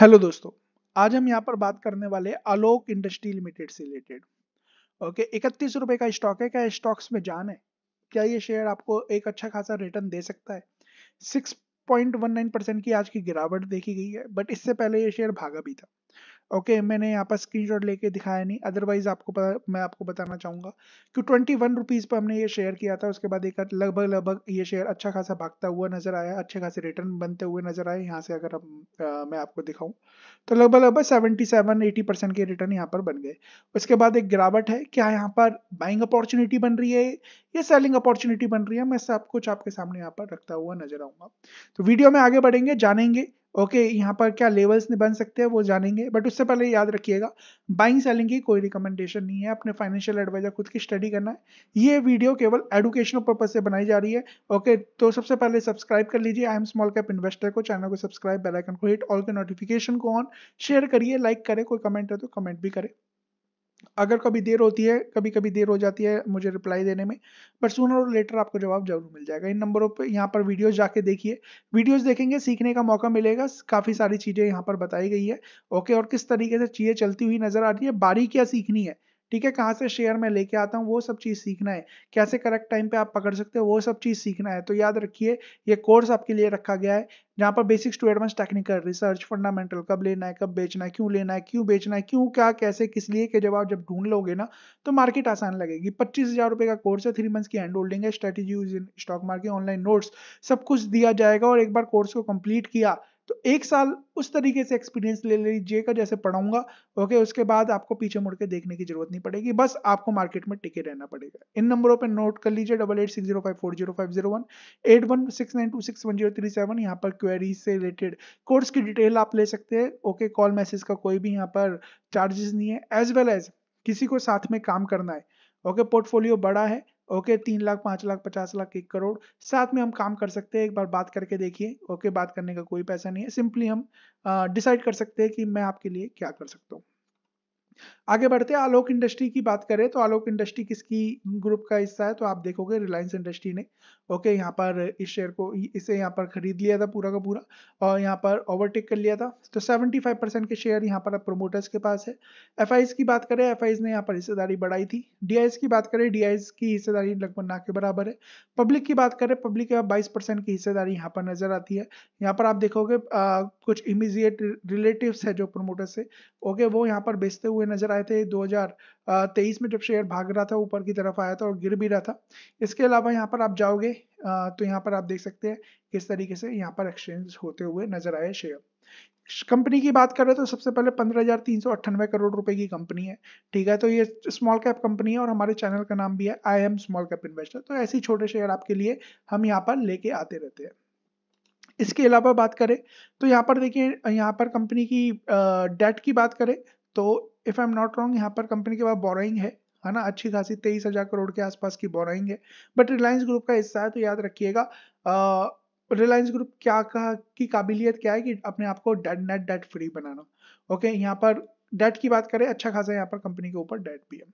hello दोस्तों आज हम यहाँ पर बात करने वाले आलोक इंडस्ट्री लिमिटेड से रिलेटेड ओके इकतीस रुपए का स्टॉक है क्या स्टॉक्स में जान है क्या ये शेयर आपको एक अच्छा खासा रिटर्न दे सकता है 6.19 परसेंट की आज की गिरावट देखी गई है बट इससे पहले ये शेयर भागा भी था ओके okay, मैंने यहाँ पर स्क्रीनशॉट लेके दिखाया नहीं अदरवाइज आपको पता मैं आपको बताना चाहूंगा कि ट्वेंटी वन रुपीज़ पर हमने ये शेयर किया था उसके बाद एक लगभग लगभग ये शेयर अच्छा खासा भागता हुआ नज़र आया अच्छे खासे रिटर्न बनते हुए नज़र आए यहाँ से अगर अब आ, मैं आपको दिखाऊं तो लगभग लगभग सेवेंटी सेवन एटी परसेंट के रिटर्न यहाँ पर बन गए उसके बाद एक गिरावट है क्या यहाँ पर बाइंग अपॉर्चुनिटी बन रही है या सेलिंग अपॉर्चुनिटी बन रही है मैं सब कुछ आपके सामने यहाँ पर रखता हुआ नजर आऊंगा तो वीडियो में आगे बढ़ेंगे जानेंगे ओके okay, यहाँ पर क्या लेवल्स बन सकते हैं वो जानेंगे बट उससे पहले याद रखिएगा बाइंग सेलिंग की कोई रिकमेंडेशन नहीं है अपने फाइनेंशियल एडवाइजर खुद की स्टडी करना है ये वीडियो केवल एडुकेशनल पर्पज से बनाई जा रही है ओके okay, तो सबसे पहले सब्सक्राइब कर लीजिए I am small cap investor को चैनल को सब्सक्राइब बेलाइकन को हिट ऑल के नोटिफिकेशन को ऑन शेयर करिए लाइक करें कोई कमेंट है तो कमेंट भी करें अगर कभी देर होती है कभी कभी देर हो जाती है मुझे रिप्लाई देने में बट सुनर और लेटर आपको जवाब जरूर मिल जाएगा इन नंबरों पर यहाँ पर वीडियोस जाके देखिए वीडियोस देखेंगे सीखने का मौका मिलेगा काफ़ी सारी चीज़ें यहाँ पर बताई गई है ओके और किस तरीके से चीज़ें चलती हुई नज़र आ रही है बारीकियाँ सीखनी है ठीक है कहाँ से शेयर मैं लेके आता हूँ वो सब चीज़ सीखना है कैसे करेक्ट टाइम पे आप पकड़ सकते हो वो सब चीज़ सीखना है तो याद रखिए ये कोर्स आपके लिए रखा गया है जहाँ पर basics to advance technical research fundamental कब लेना है कब बेचना है क्यों लेना है क्यों बेचना है क्यों क्या कैसे किस लिए के जवाब जब ढूंढ लोगे ना तो मार्केट आसान लगेगी पच्चीस हज़ार रुपये का कोर्स है थ्री मंथ्स की हैंड होल्डिंग है strategy use in stock market online notes सब कुछ दिया जाएगा और एक बार कोर्स को कंप्लीट किया तो एक साल उस तरीके से एक्सपीरियंस ले लीजिएगा जैसे पढ़ाऊंगा ओके उसके बाद आपको पीछे मुड़ के देखने की जरूरत नहीं पड़ेगी बस आपको मार्केट में टिके रहना पड़ेगा इन नंबरों पर नोट कर लीजिए double eight six zero five four zero five zero one eight one six nine two six one zero three seven यहाँ पर क्वेरी से रिलेटेड कोर्स की डिटेल आप ले सकते हैं ओके कॉल मैसेज का कोई भी यहाँ पर चार्जेस नहीं है एज वेल एज किसी को साथ में काम करना है ओके पोर्टफोलियो बड़ा है ओके तीन लाख पाँच लाख पचास लाख एक करोड़ साथ में हम काम कर सकते हैं एक बार बात करके देखिए ओके बात करने का कोई पैसा नहीं है सिंपली हम डिसाइड कर सकते हैं कि मैं आपके लिए क्या कर सकता हूँ आगे बढ़ते आलोक इंडस्ट्री की बात करें तो आलोक इंडस्ट्री किसकी ग्रुप का हिस्सा है तो आप देखोगे रिलायंस इंडस्ट्री ने ओके यहाँ पर इस शेयर को इसे यहाँ पर खरीद लिया था पूरा का पूरा और यहाँ पर ओवरटेक कर लिया था तो 75 परसेंट के शेयर यहाँ पर प्रोमोटर्स के पास है एफ की बात करें एफ ने यहाँ पर हिस्सेदारी बढ़ाई थी डी की बात करें डी की हिस्सेदारी लगभग ना के बराबर है पब्लिक की बात करें पब्लिक के बाईस की हिस्सेदारी यहाँ पर नजर आती है यहाँ पर आप देखोगे कुछ इमीजिएट रिलेटिव है जो प्रोमोटर्स से ओके वो यहाँ पर बेचते हुए हुए नजर आए थे 2023 में जब शेयर भाग रहा था ऊपर की तरफ आया था और गिर भी रहा था इसके अलावा यहाँ पर आप जाओगे तो यहाँ पर आप देख सकते हैं किस तरीके से यहाँ पर एक्सचेंज होते हुए नजर आए शेयर कंपनी की बात करें तो सबसे पहले पंद्रह हजार करोड़ रुपए की कंपनी है ठीक है तो ये स्मॉल कैप कंपनी है और हमारे चैनल का नाम भी है I am small cap investor तो ऐसे छोटे शेयर आपके लिए हम यहाँ पर लेके आते रहते हैं इसके अलावा बात करें तो यहाँ पर देखिए यहाँ पर कंपनी की डेट की बात करें तो if I am not wrong यहाँ पर कंपनी के पास बोराइंग है है ना अच्छी खासी तेईस हज़ार करोड़ के आसपास की बोराइंग है बट रिलायंस ग्रुप का हिस्सा है तो याद रखिएगा रिलायंस ग्रुप क्या का की काबिलियत क्या है कि अपने आप को डेट नेट डेट फ्री बनाना ओके यहाँ पर डेट की बात करें अच्छा खासा यहाँ पर कंपनी के ऊपर डेट भी है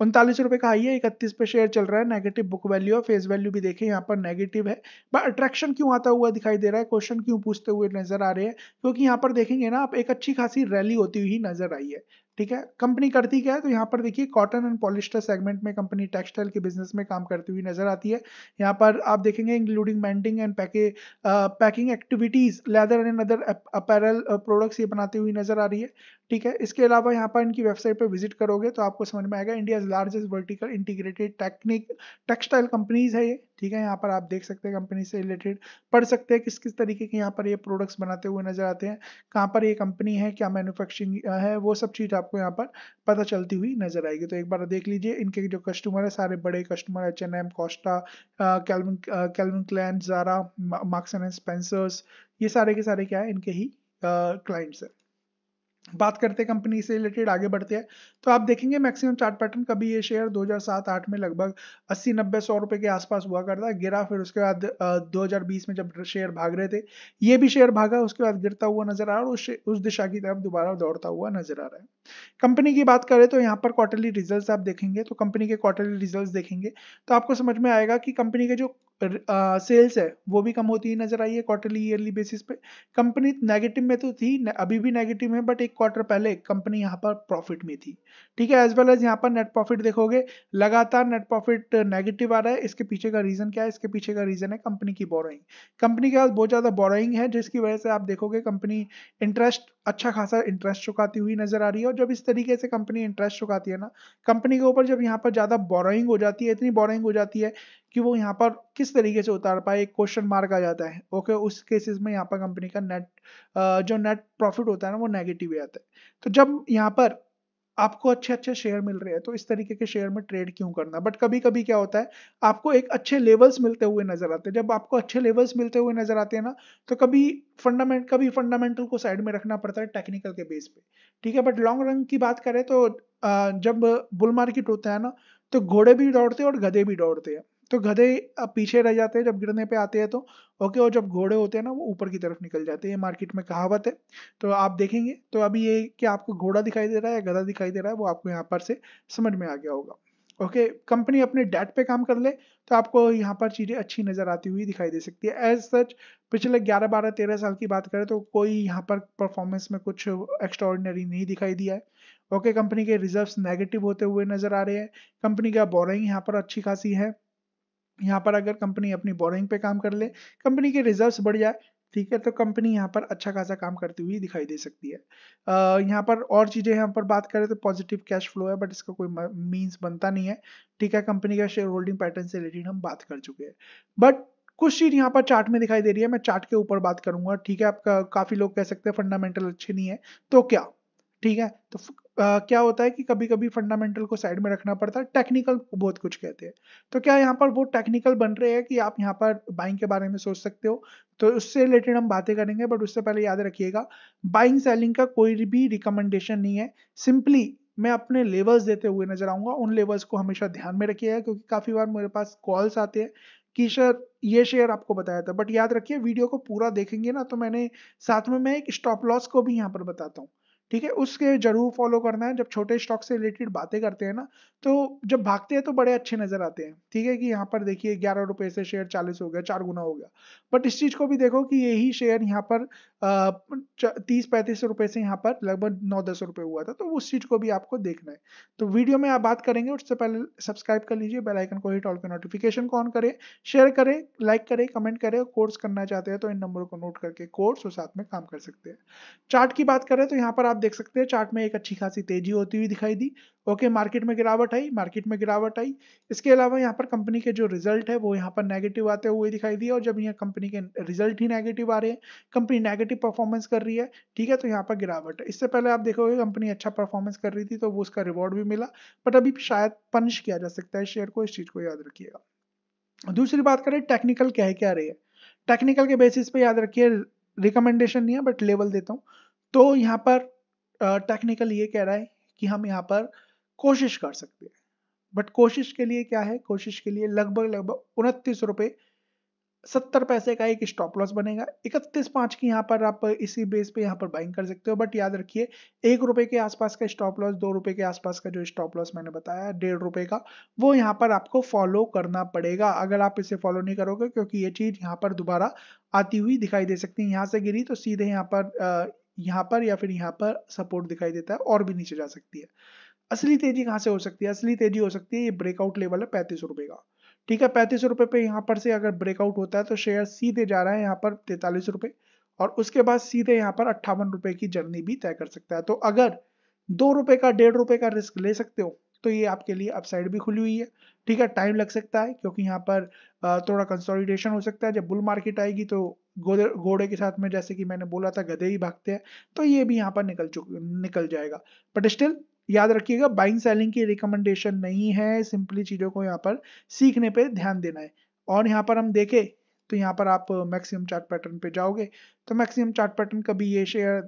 उनतालीस रुपये का आइए है इकतीस पे शेयर चल रहा है नेगेटिव बुक वैल्यू और फेस वैल्यू भी देखें यहाँ पर नेगेटिव है बट अट्रैक्शन क्यों आता हुआ दिखाई दे रहा है क्वेश्चन क्यों पूछते हुए नजर आ रहे हैं क्योंकि यहाँ पर देखेंगे ना आप एक अच्छी खासी रैली होती हुई नजर आई है ठीक है कंपनी करती क्या है तो यहाँ पर देखिए कॉटन एंड पॉलिस्टर सेगमेंट में कंपनी टेक्सटाइल के बिजनेस में काम करती हुई नजर आती है यहाँ पर आप देखेंगे including mending and pack packing activities leather and other apparel products ये बनाती हुई नजर आ रही है ठीक है इसके अलावा यहाँ पर इनकी वेबसाइट पर विजिट करोगे तो आपको समझ में आएगा India largest vertical integrated technic textile companies है ये ठीक है यहाँ पर आप देख सकते हैं कंपनी से रिलेटेड पढ़ सकते हैं किस किस तरीके के यहाँ पर ये प्रोडक्ट्स बनाते हुए नजर आते हैं कहाँ पर ये कंपनी है क्या मैन्युफैक्चरिंग है वो सब चीज़ आपको यहाँ पर पता चलती हुई नजर आएगी तो एक बार देख लीजिए इनके जो कस्टमर है सारे बड़े customer H n M Costa Calvin Calvin Klein Zara Marks and Spencers ये सारे के सारे क्या है इनके ही क्लाइंट्स हैं बात करते हैं कंपनी से रिलेटेड आगे बढ़ते हैं तो आप देखेंगे मैक्सिमम चार्ट पैटर्न कभी ये शेयर 2007-8 में लगभग 80 90 सौ रुपए के आसपास हुआ करता है गिरा फिर उसके बाद 2020 में जब शेयर भाग रहे थे ये भी शेयर भागा उसके बाद गिरता हुआ नजर आ रहा है उस, उस दिशा की तरफ दोबारा दौड़ता हुआ नजर आ रहा है कंपनी की बात करें तो यहाँ पर क्वार्टरली रिजल्ट आप देखेंगे तो कंपनी के क्वार्टरली रिजल्ट देखेंगे तो आपको समझ में आएगा कि कंपनी के जो सेल्स है वो भी कम होती नजर आई है क्वार्टरली ईयरली बेसिस पे कंपनी नेगेटिव में तो थी अभी भी नेगेटिव है बट एक क्वार्टर पहले कंपनी यहाँ पर प्रॉफिट में थी ठीक है एज वेल एज यहाँ पर नेट प्रॉफिट देखोगे लगातार नेट प्रॉफिट नेगेटिव आ रहा है इसके पीछे का रीजन क्या है इसके पीछे का रीजन है कंपनी की बोरोइंग कंपनी के पास बहुत ज़्यादा बोरोइंग है जिसकी वजह से आप देखोगे कंपनी इंटरेस्ट अच्छा खासा इंटरेस्ट चुकाती हुई नजर आ रही है और जब इस तरीके से कंपनी इंटरेस्ट चुकाती है ना कंपनी के ऊपर जब यहाँ पर ज़्यादा बोरोइंग हो जाती है इतनी बोरोइंग हो जाती है कि वो यहाँ पर किस तरीके से उतार पाए एक क्वेश्चन मार्क आ जाता है ओके उस केसेस में यहाँ पर कंपनी का नेट जो नेट प्रॉफिट होता है ना वो नेगेटिव आता है तो जब यहाँ पर आपको अच्छे अच्छे शेयर मिल रहे हैं तो इस तरीके के शेयर में ट्रेड क्यों करना बट कभी कभी क्या होता है आपको एक अच्छे लेवल्स मिलते हुए नजर आते हैं जब आपको अच्छे लेवल्स मिलते हुए नजर आते हैं ना तो कभी फंडामेंट कभी फंडामेंटल को साइड में रखना पड़ता है टेक्निकल के बेस पे ठीक है बट लॉन्ग रन की बात करें तो जब बुल मार्केट होता है ना तो घोड़े भी दौड़ते हैं और गधे भी दौड़ते हैं तो गधे अब पीछे रह जाते हैं जब गिरने पे आते हैं तो ओके और जब घोड़े होते हैं ना वो ऊपर की तरफ निकल जाते हैं ये मार्केट में कहावत है तो आप देखेंगे तो अभी ये कि आपको घोड़ा दिखाई दे रहा है या गधा दिखाई दे रहा है वो आपको यहाँ पर से समझ में आ गया होगा ओके कंपनी अपने डेट पे काम कर ले तो आपको यहाँ पर चीज़ें अच्छी नज़र आती हुई दिखाई दे सकती है एज सच पिछले 11, 12, 13 साल की बात करें तो कोई यहाँ पर परफॉर्मेंस में कुछ एक्स्ट्रॉर्डिनरी नहीं दिखाई दिया है ओके कंपनी के रिजर्व्स नेगेटिव होते हुए नज़र आ रहे हैं कंपनी का बोरिंग यहाँ पर अच्छी खासी है यहाँ पर अगर कंपनी अपनी बोरिंग पे काम कर ले कंपनी के रिजर्व्स बढ़ जाए ठीक है तो कंपनी यहाँ पर अच्छा खासा काम करती हुई दिखाई दे सकती है अः यहाँ पर और चीज़ें यहाँ पर बात करें तो पॉजिटिव कैश फ्लो है बट इसका कोई मीन्स बनता नहीं है ठीक है कंपनी का शेयर होल्डिंग पैटर्न से रिलेटेड हम बात कर चुके हैं बट कुछ चीज यहाँ पर चार्ट में दिखाई दे रही है मैं चार्ट के ऊपर बात करूंगा ठीक है आपका काफी लोग कह सकते हैं फंडामेंटल अच्छे नहीं है तो क्या ठीक है तो आ, क्या होता है कि कभी कभी फंडामेंटल को साइड में रखना पड़ता है टेक्निकल बहुत कुछ कहते हैं तो क्या यहाँ पर वो टेक्निकल बन रहे हैं कि आप यहाँ पर बाइंग के बारे में सोच सकते हो तो उससे रिलेटेड हम बातें करेंगे बट उससे पहले याद रखिएगा बाइंग सेलिंग का कोई भी रिकमेंडेशन नहीं है सिंपली मैं अपने लेवल्स देते हुए नजर आऊंगा उन लेवल्स को हमेशा ध्यान में रखिएगा क्योंकि काफ़ी बार मेरे पास कॉल्स आते हैं कि सर ये शेयर आपको बताया था बट याद रखिए वीडियो को पूरा देखेंगे ना तो मैंने साथ में मैं एक स्टॉप लॉस को भी यहाँ पर बताता हूँ ठीक है उसके जरूर फॉलो करना है जब छोटे स्टॉक से रिलेटेड बातें करते हैं ना तो जब भागते हैं तो बड़े अच्छे नजर आते हैं ठीक है कि यहाँ पर देखिए ग्यारह रुपए से शेयर चालीस हो गया चार गुना हो गया बट इस चीज को भी देखो कि यही शेयर यहाँ पर तीस पैंतीस रुपए से यहाँ पर लगभग नौ दस रुपए हुआ था तो उस चीज को भी आपको देखना है तो वीडियो में आप बात करेंगे उससे पहले सब्सक्राइब कर लीजिए बेल आइकन को हिट ऑल पे नोटिफिकेशन को ऑन करें शेयर करें लाइक करें कमेंट करें कोर्स करना चाहते हैं तो इन नंबरों को नोट करके कोर्स और साथ में काम कर सकते हैं चार्ट की बात करें तो यहाँ पर आप देख सकते हैं चार्ट में एक अच्छी खासी तेजी होती हुई दिखाई दी ओके मार्केट में गिरावट आई मार्केट में गिरावट आई इसके अलावा यहाँ पर कंपनी के जो रिजल्ट है वो यहाँ पर नेगेटिव आते हुए दिखाई दिए और जब यहाँ कंपनी के रिजल्ट ही नेगेटिव आ रहे हैं कंपनी नेगेटिव परफॉर्मेंस कर रही है ठीक है तो यहाँ पर गिरावट है इससे पहले आप देखोगे कंपनी अच्छा परफॉर्मेंस कर रही थी तो वो उसका रिवॉर्ड भी मिला बट अभी शायद पनिश किया जा सकता है शेयर को इस चीज़ को याद रखिएगा दूसरी बात करें टेक्निकल क्या है क्या रही है टेक्निकल के बेसिस पे याद रखिए रिकमेंडेशन नहीं है बट लेवल देता हूँ तो यहाँ पर टेक्निकल ये कह रहा है कि हम यहाँ पर कोशिश कर सकते हैं बट कोशिश के लिए क्या है कोशिश के लिए लगभग लगभग उनतीस रुपए सत्तर पैसे का एक स्टॉप लॉस बनेगा इकतीस पांच की यहाँ पर आप इसी बेस पे यहाँ पर बाइंग कर सकते हो बट याद रखिए एक रुपए के आसपास का स्टॉप लॉस दो रुपए के आसपास का जो स्टॉप लॉस मैंने बताया डेढ़ रुपए का वो यहाँ पर आपको फॉलो करना पड़ेगा अगर आप इसे फॉलो नहीं करोगे क्योंकि ये चीज़ यहाँ पर दोबारा आती हुई दिखाई दे सकती है यहाँ से गिरी तो सीधे यहाँ पर यहाँ पर या फिर यहाँ पर सपोर्ट दिखाई देता है और भी नीचे जा सकती है असली तेजी कहाँ से हो सकती है असली तेजी हो सकती है ये ब्रेकआउट लेवल है पैंतीस रुपए का ठीक है पैंतीस रुपए पे यहाँ पर से अगर ब्रेकआउट होता है तो शेयर सीधे जा रहा है यहाँ पर तैतालीस रुपए और उसके बाद सीधे यहाँ पर अट्ठावन रुपए की जर्नी भी तय कर सकता है तो अगर दो रुपए का डेढ़ रुपए का रिस्क ले सकते हो तो ये आपके लिए अपसाइड भी खुली हुई है ठीक है टाइम लग सकता है क्योंकि यहाँ पर थोड़ा कंसोलिडेशन हो सकता है जब बुल मार्केट आएगी तो घोड़े घोड़े के साथ में जैसे कि मैंने बोला था गधे ही भागते हैं तो ये भी यहाँ पर निकल चुक निकल जाएगा बट स्टिल याद रखिएगा बाइंग सेलिंग की रिकमेंडेशन नहीं है सिंपली चीज़ों को यहाँ पर सीखने पे ध्यान देना है और यहाँ पर हम देखें तो यहाँ पर आप मैक्सिमम चार्ट पैटर्न पे जाओगे तो मैक्सिमम चार्ट पैटर्न कभी ये शेयर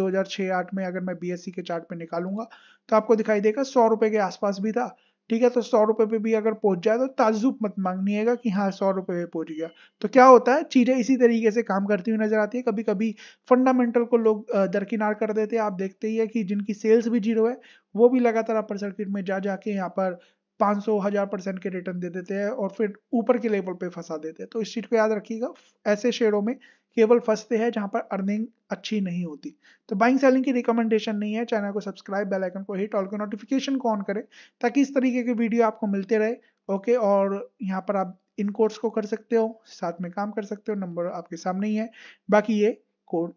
2006-8 में अगर मैं बीएससी के चार्ट पे निकालूंगा तो आपको दिखाई देगा सौ रुपए के आसपास भी था ठीक है तो सौ रुपए पे भी अगर पहुंच जाए तो ताजुब मत मांगनीयेगा कि हाँ सौ रुपये पे पहुंच गया तो क्या होता है चीज़ें इसी तरीके से काम करती हुई नजर आती है कभी कभी फंडामेंटल को लोग दरकिनार कर देते हैं आप देखते ही है कि जिनकी सेल्स भी जीरो है वो भी लगातार अपर सर्किट में जा जाके यहाँ पर पाँच सौ हज़ार परसेंट के रिटर्न दे देते हैं और फिर ऊपर के लेवल पे फंसा देते हैं तो इस चीज़ को याद रखिएगा ऐसे शेयरों में केवल फंसते हैं जहां पर अर्निंग अच्छी नहीं होती तो बाइंग सेलिंग की रिकमेंडेशन नहीं है चैनल को सब्सक्राइब बेल आइकन को हिट ऑल को नोटिफिकेशन को ऑन करें ताकि इस तरीके के वीडियो आपको मिलते रहे ओके और यहाँ पर आप इन कोर्स को कर सकते हो साथ में काम कर सकते हो नंबर आपके सामने ही है बाकी ये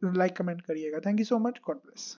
लाइक कमेंट करिएगा thank you so much God bless